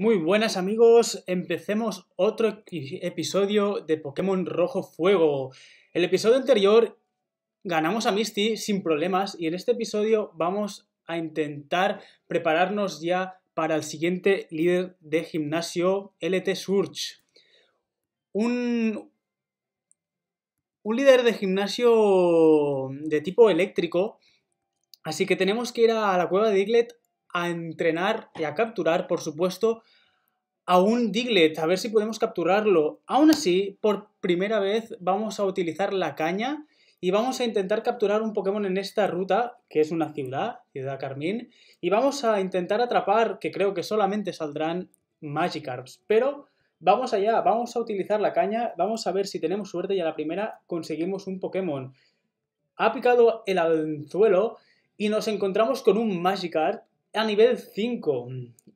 Muy buenas amigos, empecemos otro episodio de Pokémon Rojo Fuego. El episodio anterior ganamos a Misty sin problemas y en este episodio vamos a intentar prepararnos ya para el siguiente líder de gimnasio, LT Surge. Un, un líder de gimnasio de tipo eléctrico, así que tenemos que ir a la cueva de Iglet a entrenar y a capturar, por supuesto, a un Diglett, a ver si podemos capturarlo. Aún así, por primera vez vamos a utilizar la caña y vamos a intentar capturar un Pokémon en esta ruta, que es una ciudad, Ciudad Carmín, y vamos a intentar atrapar, que creo que solamente saldrán Magikarps, pero vamos allá, vamos a utilizar la caña, vamos a ver si tenemos suerte y a la primera conseguimos un Pokémon. Ha picado el anzuelo y nos encontramos con un Magikarp a nivel 5.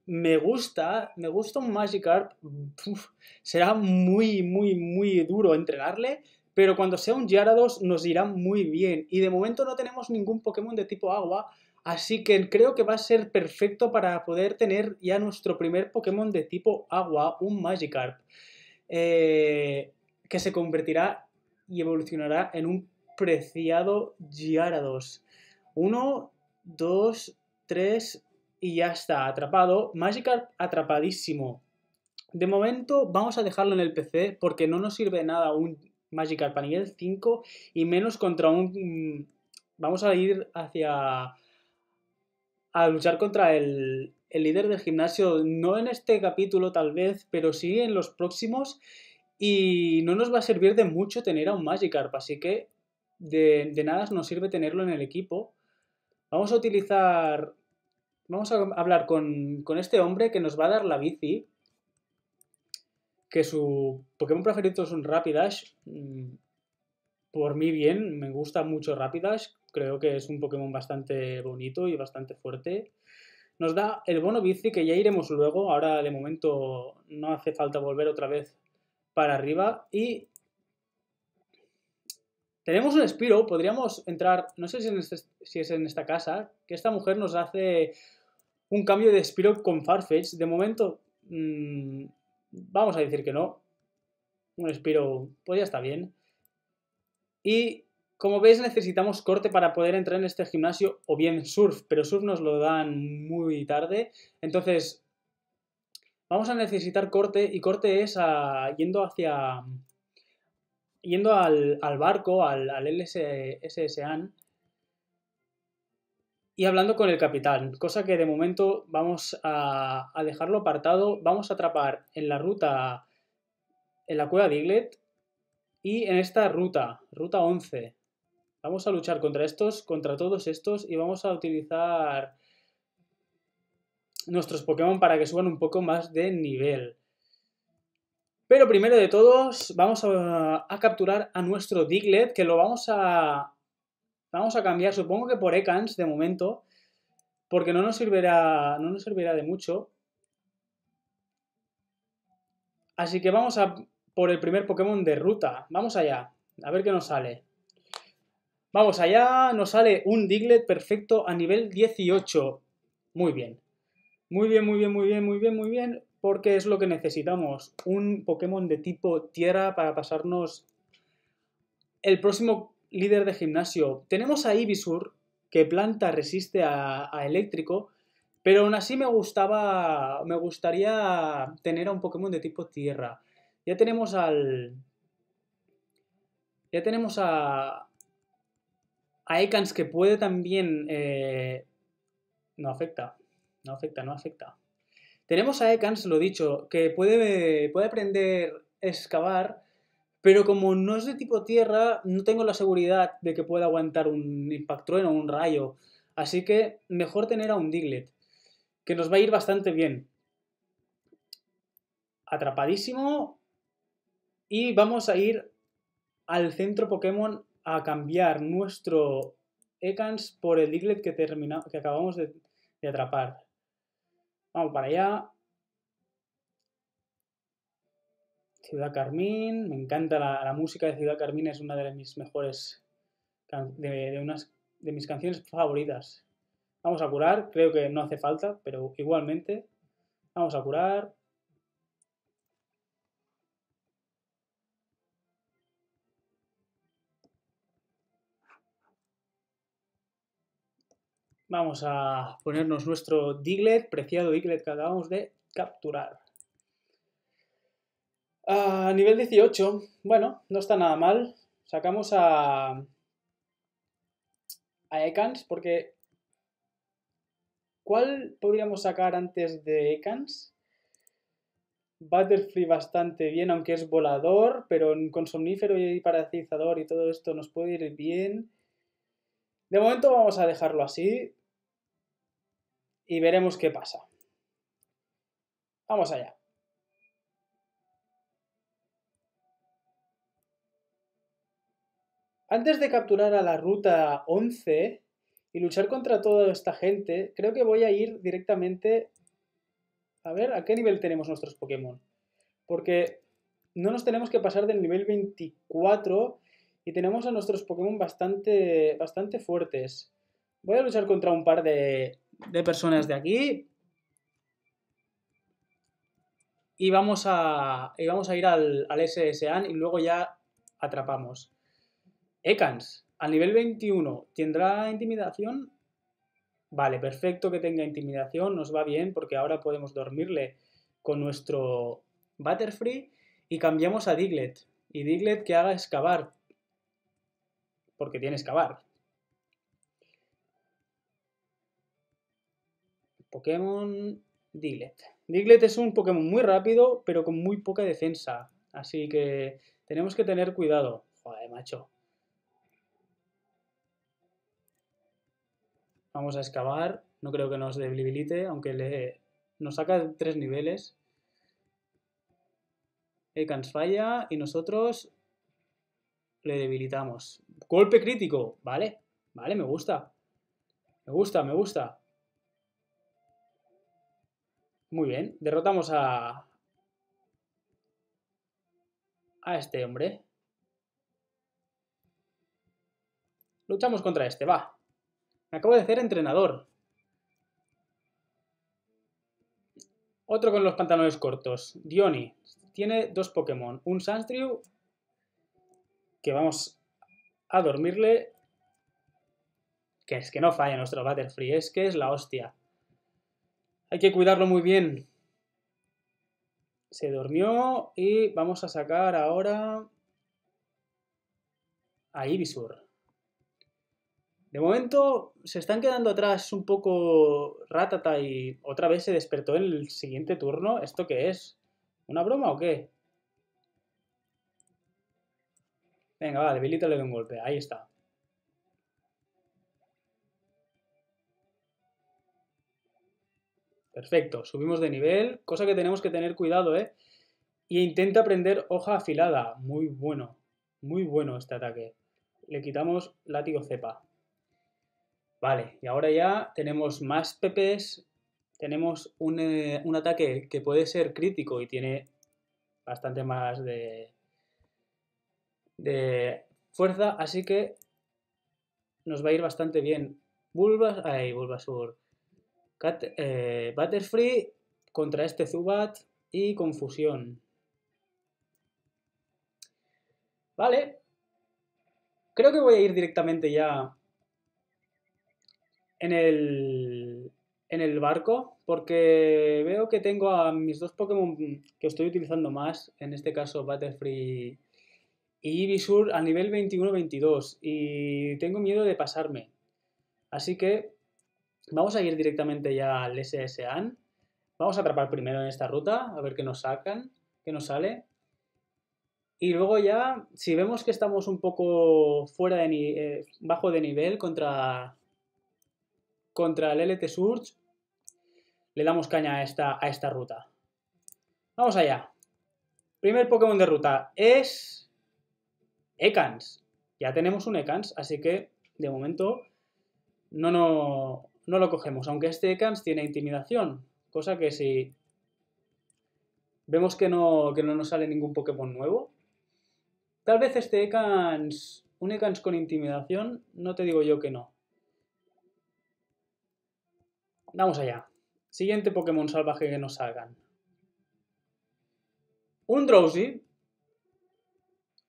Me gusta, me gusta un Magikarp. será muy, muy, muy duro entregarle, Pero cuando sea un Gyarados nos irá muy bien. Y de momento no tenemos ningún Pokémon de tipo agua. Así que creo que va a ser perfecto para poder tener ya nuestro primer Pokémon de tipo agua, un Magikarp. Eh, que se convertirá y evolucionará en un preciado Gyarados. Uno, dos, y ya está, atrapado. Magikarp atrapadísimo. De momento vamos a dejarlo en el PC porque no nos sirve nada un Magikarp a nivel 5 y menos contra un... Mm, vamos a ir hacia... a luchar contra el, líder del gimnasio, no en este capítulo tal vez, pero sí en los próximos. Y no nos va a servir de mucho tener a un Magikarp, así que de nada nos sirve tenerlo en el equipo. Vamos a utilizar Vamos a hablar con, este hombre que nos va a dar la bici. Que su Pokémon preferido es un Rapidash. Mm, por mí bien, me gusta mucho Rapidash. Creo que es un Pokémon bastante bonito y bastante fuerte. Nos da el bono bici que ya iremos luego. Ahora de momento no hace falta volver otra vez para arriba. Y tenemos un Spiro, podríamos entrar, no sé si, este, si, es en esta casa, que esta mujer nos hace un cambio de Spiro con Farfetch. De momento, mm, vamos a decir que no. Un Spiro, pues ya está bien. Y como veis necesitamos corte para poder entrar en este gimnasio o bien surf, pero surf nos lo dan muy tarde. Entonces vamos a necesitar corte y corte es ah, yendo hacia... Yendo al, barco, al, al y hablando con el capitán, cosa que de momento vamos a, dejarlo apartado. Vamos a atrapar en la ruta, en la cueva Diglett y en esta ruta, ruta 11. Vamos a luchar contra estos, contra todos estos y vamos a utilizar nuestros Pokémon para que suban un poco más de nivel. Pero primero de todos, vamos a, a capturar a nuestro Diglett, que lo vamos a, Vamos a cambiar, supongo que por Ekans de momento, porque no nos servirá, no nos servirá de mucho. Así que vamos a por el primer Pokémon de ruta. Vamos allá, a ver qué nos sale. Vamos allá, nos sale un Diglett perfecto a nivel 18. Muy bien. Muy bien, muy bien, muy bien, muy bien, muy bien, porque es lo que necesitamos. Un Pokémon de tipo tierra para pasarnos el próximo líder de gimnasio. Tenemos a Ibisur, que planta resiste a, eléctrico, pero aún así me gustaba, me gustaría tener a un Pokémon de tipo tierra. Ya tenemos al... Ya tenemos a... A Ekans que puede también... Eh, no afecta, no afecta, no afecta. Tenemos a Ekans, lo dicho, que puede, puede aprender a excavar pero como no es de tipo tierra, no tengo la seguridad de que pueda aguantar un impactrueno o un rayo. Así que mejor tener a un Diglett, que nos va a ir bastante bien. Atrapadísimo. Y vamos a ir al centro Pokémon a cambiar nuestro Ekans por el Diglett que, que acabamos de atrapar. Vamos para allá. Ciudad Carmín, me encanta la, música de Ciudad Carmín, es una de mis mejores, unas, de mis canciones favoritas. Vamos a curar, creo que no hace falta, pero igualmente, vamos a curar. Vamos a ponernos nuestro diglet, preciado diglet que acabamos de capturar. A nivel 18, bueno, no está nada mal. Sacamos a. a Ekans, porque. ¿Cuál podríamos sacar antes de Ekans? Butterfree bastante bien, aunque es volador, pero con somnífero y paralizador y todo esto nos puede ir bien. De momento vamos a dejarlo así y veremos qué pasa. Vamos allá. Antes de capturar a la ruta 11 y luchar contra toda esta gente, creo que voy a ir directamente a ver a qué nivel tenemos nuestros Pokémon. Porque no nos tenemos que pasar del nivel 24 y tenemos a nuestros Pokémon bastante, bastante fuertes. Voy a luchar contra un par de, de personas de aquí. Y vamos a, y vamos a ir al, al SSAN y luego ya atrapamos. Ekans, al nivel 21, ¿tendrá intimidación? Vale, perfecto que tenga intimidación, nos va bien porque ahora podemos dormirle con nuestro Butterfree y cambiamos a Diglett. Y Diglett que haga excavar, porque tiene excavar. Pokémon Diglett. Diglett es un Pokémon muy rápido, pero con muy poca defensa. Así que tenemos que tener cuidado. Joder, macho. Vamos a excavar, no creo que nos debilite, aunque le, nos saca tres niveles. Ekans falla y nosotros le debilitamos. Golpe crítico, vale, vale, me gusta. Me gusta, me gusta. Muy bien, derrotamos a... A este hombre. Luchamos contra este, va. Me acabo de hacer entrenador. Otro con los pantalones cortos. Diony. Tiene dos Pokémon. Un Sandstrew. Que vamos a dormirle. Que es que no falla nuestro Butterfree. Es que es la hostia. Hay que cuidarlo muy bien. Se durmió. Y vamos a sacar ahora. A Ibisur. De momento se están quedando atrás un poco Ratata y otra vez se despertó en el siguiente turno. ¿Esto qué es? ¿Una broma o qué? Venga, va, debilito le doy un golpe. Ahí está. Perfecto, subimos de nivel, cosa que tenemos que tener cuidado, ¿eh? Y intenta aprender hoja afilada. Muy bueno, muy bueno este ataque. Le quitamos látigo cepa. Vale, y ahora ya tenemos más PPs, tenemos eh, un, ataque que puede ser crítico y tiene bastante más de, de fuerza, así que nos va a ir bastante bien. Bulbas, ahí, Bulbasur. Cat, eh, Butterfree contra este Zubat y Confusión. Vale. Creo que voy a ir directamente ya en el, barco porque veo que tengo a mis dos Pokémon que estoy utilizando más, en este caso Battlefree y Ibisur a nivel 21-22 y tengo miedo de pasarme. Así que vamos a ir directamente ya al AN. Vamos a atrapar primero en esta ruta, a ver qué nos sacan, qué nos sale. Y luego ya, si vemos que estamos un poco fuera de eh, bajo de nivel contra contra el LT Surge, le damos caña a esta, a esta ruta. Vamos allá. Primer Pokémon de ruta es... Ekans. Ya tenemos un Ekans, así que de momento no, no, lo cogemos. Aunque este Ekans tiene intimidación, cosa que si vemos que no, que no nos sale ningún Pokémon nuevo, tal vez este Ekans, un Ekans con intimidación, no te digo yo que no. Vamos allá. Siguiente Pokémon salvaje que nos salgan. Un Drowsy.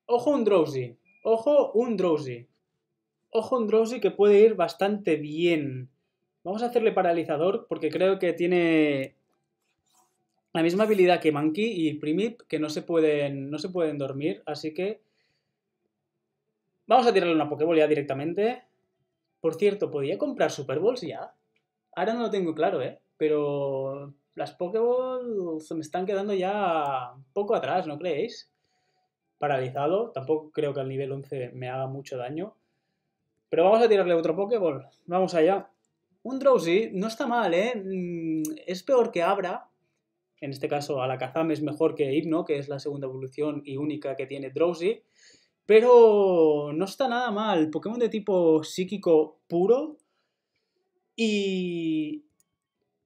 Ojo un Drowsy. Ojo un Drowsy. Ojo un Drowsy que puede ir bastante bien. Vamos a hacerle paralizador porque creo que tiene la misma habilidad que Monkey y Primip que no se pueden, no se pueden dormir. Así que vamos a tirarle una Pokéball ya directamente. Por cierto, ¿podía comprar Super Bowls ya? Ahora no lo tengo claro, ¿eh? Pero las Pokéballs me están quedando ya un poco atrás, ¿no creéis? Paralizado. Tampoco creo que al nivel 11 me haga mucho daño. Pero vamos a tirarle otro Pokéball. Vamos allá. Un Drowsy no está mal, ¿eh? Mm, es peor que Abra. En este caso, Alakazam es mejor que Hypno, que es la segunda evolución y única que tiene Drowsy. Pero no está nada mal. Pokémon de tipo psíquico puro y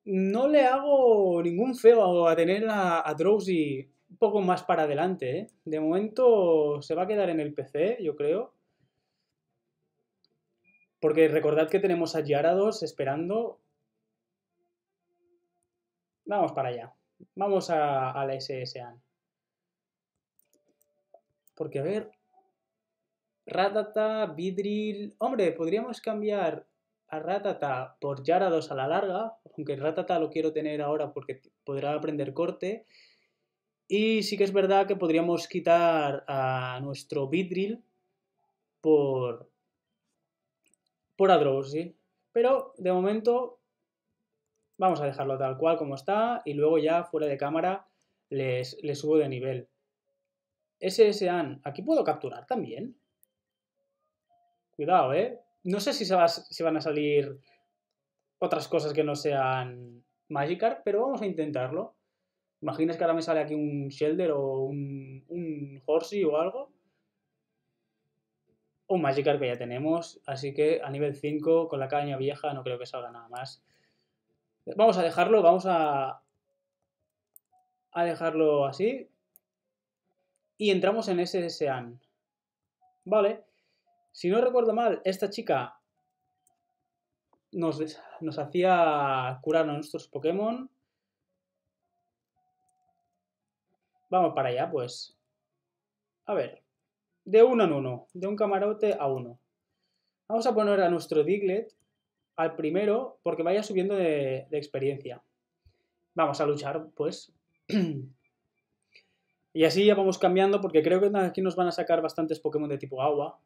no le hago ningún feo a tener a, Drowsy un poco más para adelante. ¿eh? De momento se va a quedar en el PC, yo creo. Porque recordad que tenemos a Yarados esperando. Vamos para allá. Vamos a, la SSAN. Porque, a ver... Ratata, Vidril... Hombre, podríamos cambiar a Ratata por Yara a la larga, aunque Ratata lo quiero tener ahora porque podrá aprender corte. Y sí que es verdad que podríamos quitar a nuestro Vidril por, por sí, Pero de momento vamos a dejarlo tal cual como está y luego ya fuera de cámara les, les subo de nivel. han aquí puedo capturar también. Cuidado, ¿eh? no sé si, se van a salir otras cosas que no sean Magikarp, pero vamos a intentarlo. Imaginas que ahora me sale aquí un Shelder o un, un Horsey o algo. Un Magikarp que ya tenemos, así que a nivel 5, con la caña vieja, no creo que salga nada más. Vamos a dejarlo, vamos a, a dejarlo así. Y entramos en ese Sean. Vale, si no recuerdo mal, esta chica nos, hacía curar a nuestros Pokémon. Vamos para allá, pues. A ver. De uno en uno. De un camarote a uno. Vamos a poner a nuestro Diglett al primero porque vaya subiendo de, de experiencia. Vamos a luchar, pues. y así ya vamos cambiando porque creo que aquí nos van a sacar bastantes Pokémon de tipo agua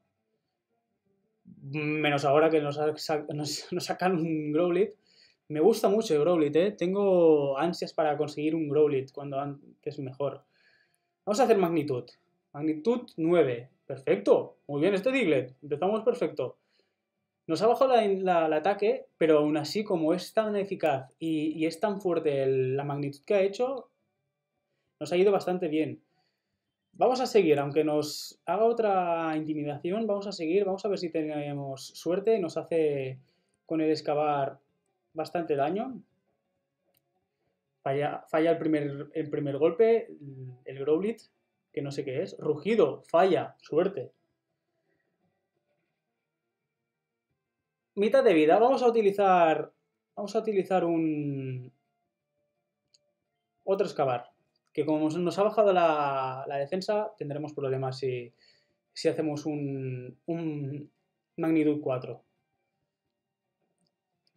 menos ahora que nos, sacan un Growlit. Me gusta mucho el Growlit, ¿eh? Tengo ansias para conseguir un Growlit cuando antes mejor. Vamos a hacer magnitud. Magnitud 9. Perfecto. Muy bien, este Diglett. Empezamos perfecto. Nos ha bajado el ataque, pero aún así, como es tan eficaz y, es tan fuerte la magnitud que ha hecho, nos ha ido bastante bien. Vamos a seguir, aunque nos haga otra intimidación, vamos a seguir, vamos a ver si tenemos suerte. Nos hace con el excavar bastante daño. Falla, el, primer, el primer golpe, el Growlit, que no sé qué es. Rugido, falla, suerte. Mitad de vida, vamos a utilizar. Vamos a utilizar un. Otro excavar que como nos ha bajado la, defensa, tendremos problemas si, hacemos un, magnitud 4.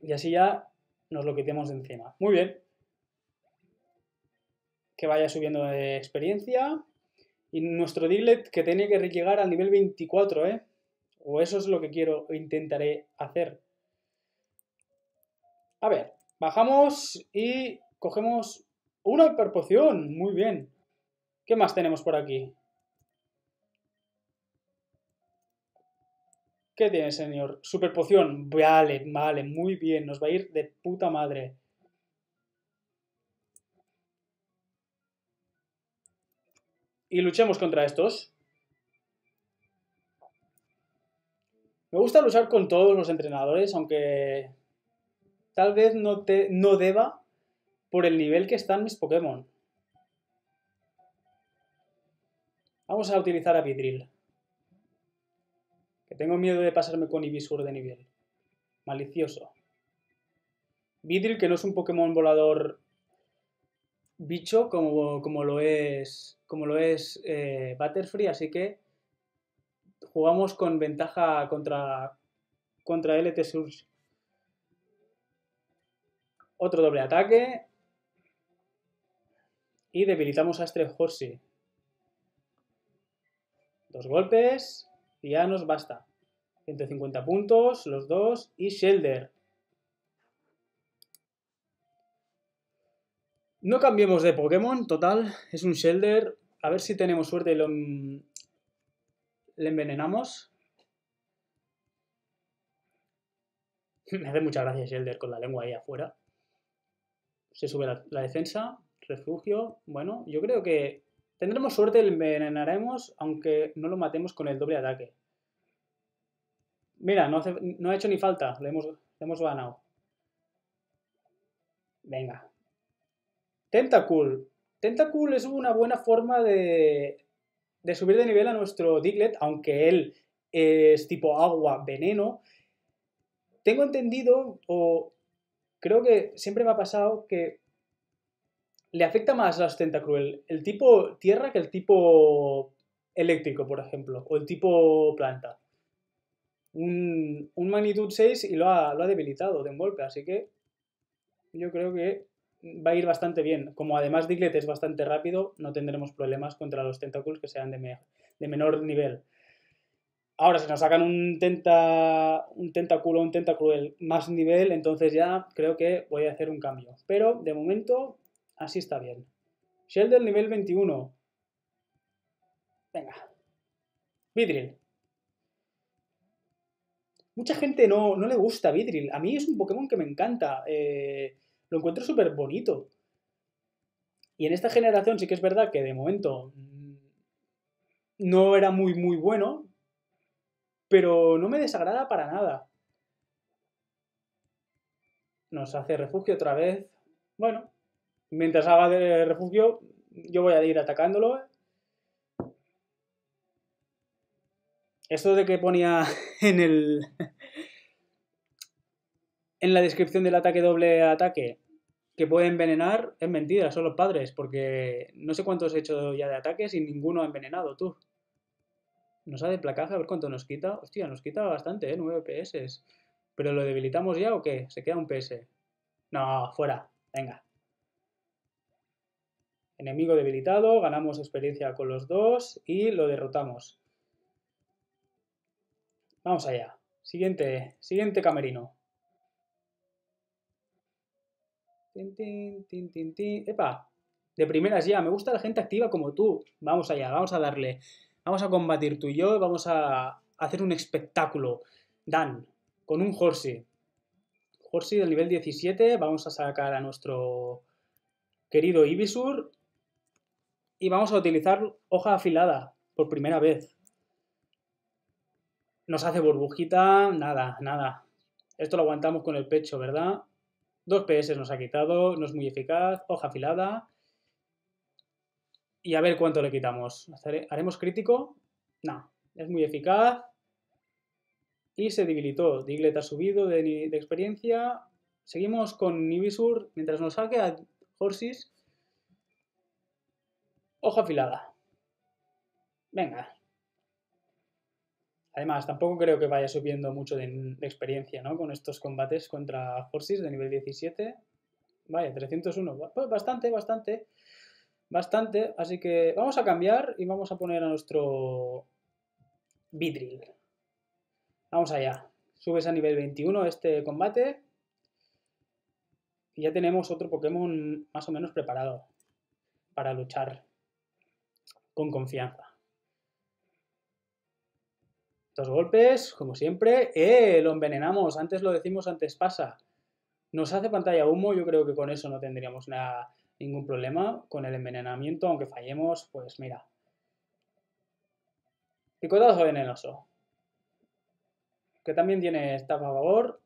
Y así ya nos lo quitemos de encima. Muy bien. Que vaya subiendo de experiencia. Y nuestro Diglett que tiene que llegar al nivel 24, ¿eh? O eso es lo que quiero intentaré hacer. A ver, bajamos y cogemos una hiperpoción, muy bien. ¿Qué más tenemos por aquí? ¿Qué tiene, señor? Superpoción. Vale, vale, muy bien. Nos va a ir de puta madre. Y luchemos contra estos. Me gusta luchar con todos los entrenadores, aunque tal vez no, te, no deba por el nivel que están mis Pokémon. Vamos a utilizar a Vidril. Que tengo miedo de pasarme con Ibisur de nivel. Malicioso. Vidril, que no es un Pokémon volador bicho como, lo es, como lo es eh, Butterfree, así que jugamos con ventaja contra, contra LT Surge. Otro doble ataque. Y debilitamos a este Dos golpes y ya nos basta. 150 puntos, los dos, y Shelder. No cambiemos de Pokémon, total, es un Shelder. A ver si tenemos suerte y lo... le envenenamos. Me hace mucha gracia Shelder con la lengua ahí afuera. Se sube la defensa refugio. Bueno, yo creo que tendremos suerte, le envenenaremos, aunque no lo matemos con el doble ataque. Mira, no, ha hecho ni falta, le hemos, ganado. Venga. Tentacool. Tentacool es una buena forma de, de subir de nivel a nuestro Diglett, aunque él es tipo agua, veneno. Tengo entendido, o creo que siempre me ha pasado que le afecta más a los cruel el tipo tierra que el tipo eléctrico, por ejemplo, o el tipo planta. Un, magnitud 6 y lo ha, debilitado de un golpe, así que yo creo que va a ir bastante bien. Como además Diglett es bastante rápido, no tendremos problemas contra los tentáculos que sean de, menor nivel. Ahora, si nos sacan un, tenta, un tentáculo, un tentacruel más nivel, entonces ya creo que voy a hacer un cambio. Pero de momento Así está bien. Shell del nivel 21. Venga. Vidril. Mucha gente no, no, le gusta Vidril. A mí es un Pokémon que me encanta. Eh, lo encuentro súper bonito. Y en esta generación sí que es verdad que de momento mm, no era muy, muy bueno. Pero no me desagrada para nada. Nos hace refugio otra vez. Bueno, mientras haga de refugio, yo voy a ir atacándolo. Esto de que ponía en el. en la descripción del ataque doble ataque que puede envenenar, es mentira, son los padres, porque no sé cuántos he hecho ya de ataques y ninguno ha envenenado, tú. Nos ha de placaje, a ver cuánto nos quita. Hostia, nos quita bastante, ¿eh? 9 PS. ¿Pero lo debilitamos ya o qué? ¿Se queda un PS? No, fuera. Venga. Enemigo debilitado, ganamos experiencia con los dos y lo derrotamos. Vamos allá. Siguiente, siguiente camerino. ¡Epa! De primeras ya, me gusta la gente activa como tú. Vamos allá, vamos a darle. Vamos a combatir tú y yo, vamos a hacer un espectáculo. Dan, con un Horsey. Horsey del nivel 17, vamos a sacar a nuestro querido Ibisur y vamos a utilizar hoja afilada por primera vez. Nos hace burbujita, nada, nada. Esto lo aguantamos con el pecho, ¿verdad? Dos PS nos ha quitado, no es muy eficaz, hoja afilada. Y a ver cuánto le quitamos. ¿Haremos crítico? No, es muy eficaz. Y se debilitó. Diglett ha subido de, experiencia. Seguimos con Nibisur, mientras nos saque a Horses, Ojo afilada. Venga. Además, tampoco creo que vaya subiendo mucho de, experiencia, ¿no? Con estos combates contra Forces de nivel 17. Vaya, 301. Pues bastante, bastante. Bastante. Así que vamos a cambiar y vamos a poner a nuestro Vidril. Vamos allá. Subes a nivel 21 este combate. Y ya tenemos otro Pokémon más o menos preparado para luchar con confianza. Dos golpes, como siempre. ¡Eh! Lo envenenamos. Antes lo decimos, antes pasa. Nos hace pantalla humo. Yo creo que con eso no tendríamos ningún problema. Con el envenenamiento, aunque fallemos, pues mira. Picotazo venenoso. Que también tiene estafa a favor.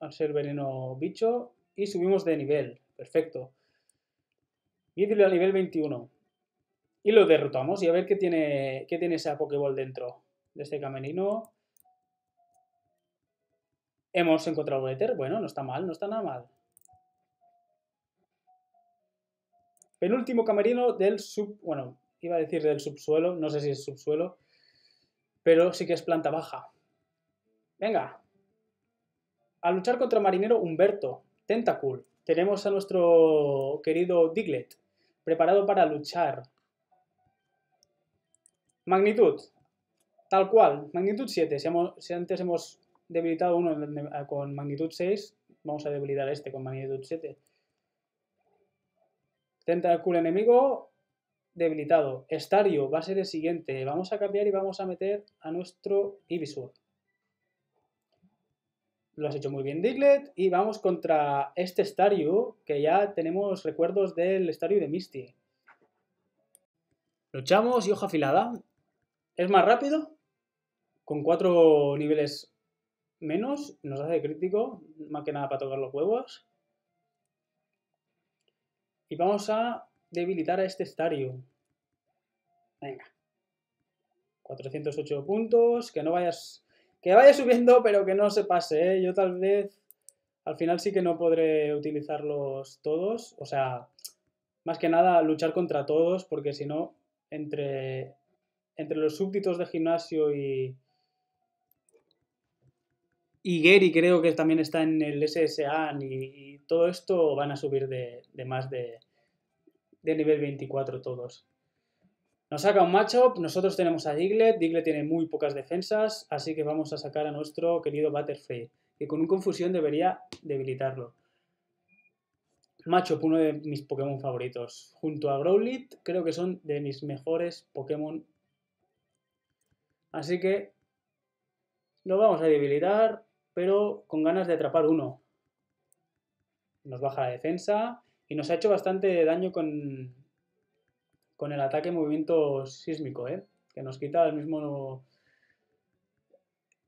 Al ser veneno bicho. Y subimos de nivel. Perfecto. Y a nivel 21. Y lo derrotamos y a ver qué tiene, qué tiene esa Pokéball dentro de este camerino. Hemos encontrado un Ether. Bueno, no está mal, no está nada mal. Penúltimo camerino del sub... Bueno, iba a decir del subsuelo. No sé si es subsuelo. Pero sí que es planta baja. Venga. A luchar contra marinero Humberto. Tentacool. Tenemos a nuestro querido Diglett. Preparado para luchar. Magnitud, tal cual, magnitud 7. Si, antes hemos debilitado uno eh, con magnitud 6, vamos a debilitar este con magnitud 7. Tentaculo enemigo debilitado. Estario va a ser el siguiente. Vamos a cambiar y vamos a meter a nuestro Ibisur. Lo has hecho muy bien, Diglett. Y vamos contra este Estario, que ya tenemos recuerdos del Estario de Misty. Luchamos y hoja afilada. Es más rápido, con cuatro niveles menos, nos hace crítico, más que nada para tocar los huevos. Y vamos a debilitar a este estadio Venga. 408 puntos, que no vayas... Que vaya subiendo, pero que no se pase, ¿eh? Yo tal vez... Al final sí que no podré utilizarlos todos. O sea, más que nada luchar contra todos, porque si no, entre entre los súbditos de gimnasio y. Y Gary creo que también está en el SSA y, todo esto van a subir de, más de, nivel 24 todos. Nos saca un Machop, nosotros tenemos a Diglett, Diglett tiene muy pocas defensas, así que vamos a sacar a nuestro querido Butterfree, que con un confusión debería debilitarlo. Machop uno de mis Pokémon favoritos. Junto a Growlithe, creo que son de mis mejores Pokémon Así que lo vamos a debilitar, pero con ganas de atrapar uno. Nos baja la defensa y nos ha hecho bastante daño con, con el ataque movimiento sísmico, ¿eh? que nos quita el mismo,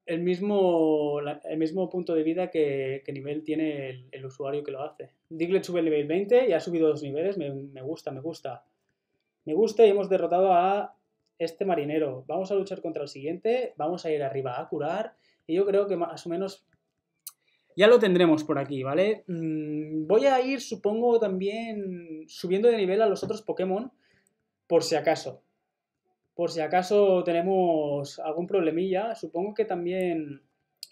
el mismo, el mismo punto de vida que, nivel tiene el, usuario que lo hace. Diglett sube el nivel 20 y ha subido dos niveles, me gusta, me gusta. Me gusta y hemos derrotado a este marinero, vamos a luchar contra el siguiente, vamos a ir arriba a curar, y yo creo que más o menos ya lo tendremos por aquí, ¿vale? Mm, voy a ir, supongo, también subiendo de nivel a los otros Pokémon, por si acaso. Por si acaso tenemos algún problemilla, supongo que también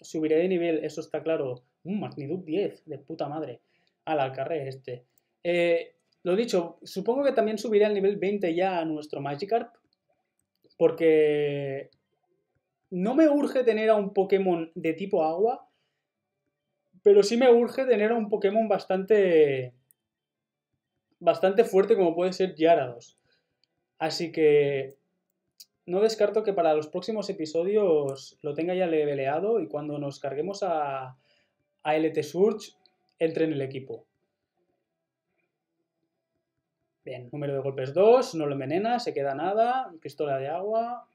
subiré de nivel, eso está claro. un magnitud 10, de puta madre. Al alcarre este. Eh, lo dicho, supongo que también subiré al nivel 20 ya a nuestro Magikarp, porque no me urge tener a un Pokémon de tipo agua, pero sí me urge tener a un Pokémon bastante bastante fuerte como puede ser Yarados. Así que no descarto que para los próximos episodios lo tenga ya leveleado y cuando nos carguemos a, a LT Surge entre en el equipo. Bien, número de golpes 2, no lo envenena, se queda nada, pistola de agua,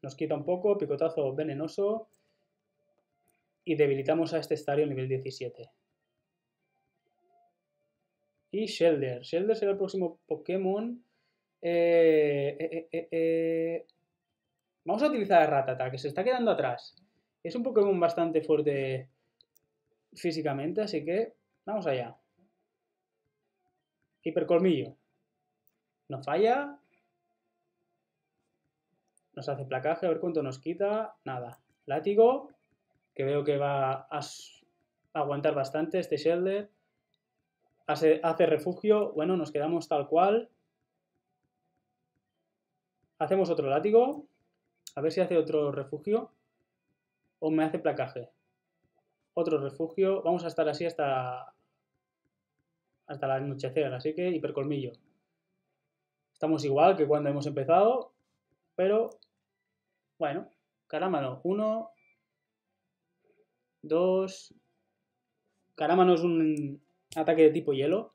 nos quita un poco, picotazo venenoso y debilitamos a este estadio nivel 17. Y Shelder, Shelder será el próximo Pokémon. Eh, eh, eh, vamos a utilizar a Ratata, que se está quedando atrás. Es un Pokémon bastante fuerte físicamente, así que vamos allá. Hipercolmillo. no falla. Nos hace placaje, a ver cuánto nos quita. Nada. Látigo, que veo que va a aguantar bastante este Shelder. Hace, hace refugio. Bueno, nos quedamos tal cual. Hacemos otro látigo. A ver si hace otro refugio. O me hace placaje. Otro refugio. Vamos a estar así hasta, hasta la anochecer, así que hipercolmillo. Estamos igual que cuando hemos empezado, pero bueno, carámano, uno, dos... Carámano es un ataque de tipo hielo.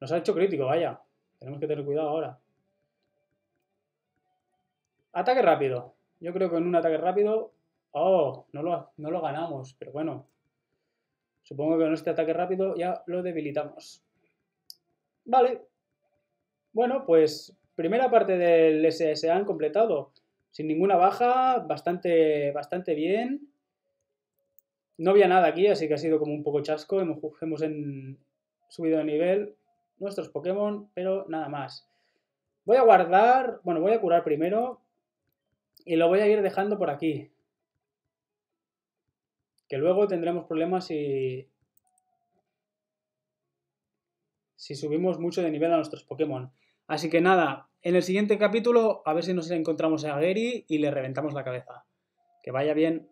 Nos ha hecho crítico, vaya. Tenemos que tener cuidado ahora. Ataque rápido. Yo creo que en un ataque rápido... Oh, no lo, no lo ganamos, pero bueno. Supongo que con este ataque rápido ya lo debilitamos. Vale. Bueno, pues primera parte del SSA han completado. Sin ninguna baja, bastante, bastante bien. No había nada aquí, así que ha sido como un poco chasco. Hemos, subido de nivel nuestros Pokémon, pero nada más. Voy a guardar, bueno, voy a curar primero y lo voy a ir dejando por aquí. Que luego tendremos problemas y Y subimos mucho de nivel a nuestros Pokémon. Así que nada, en el siguiente capítulo a ver si nos encontramos a Gary y le reventamos la cabeza. Que vaya bien.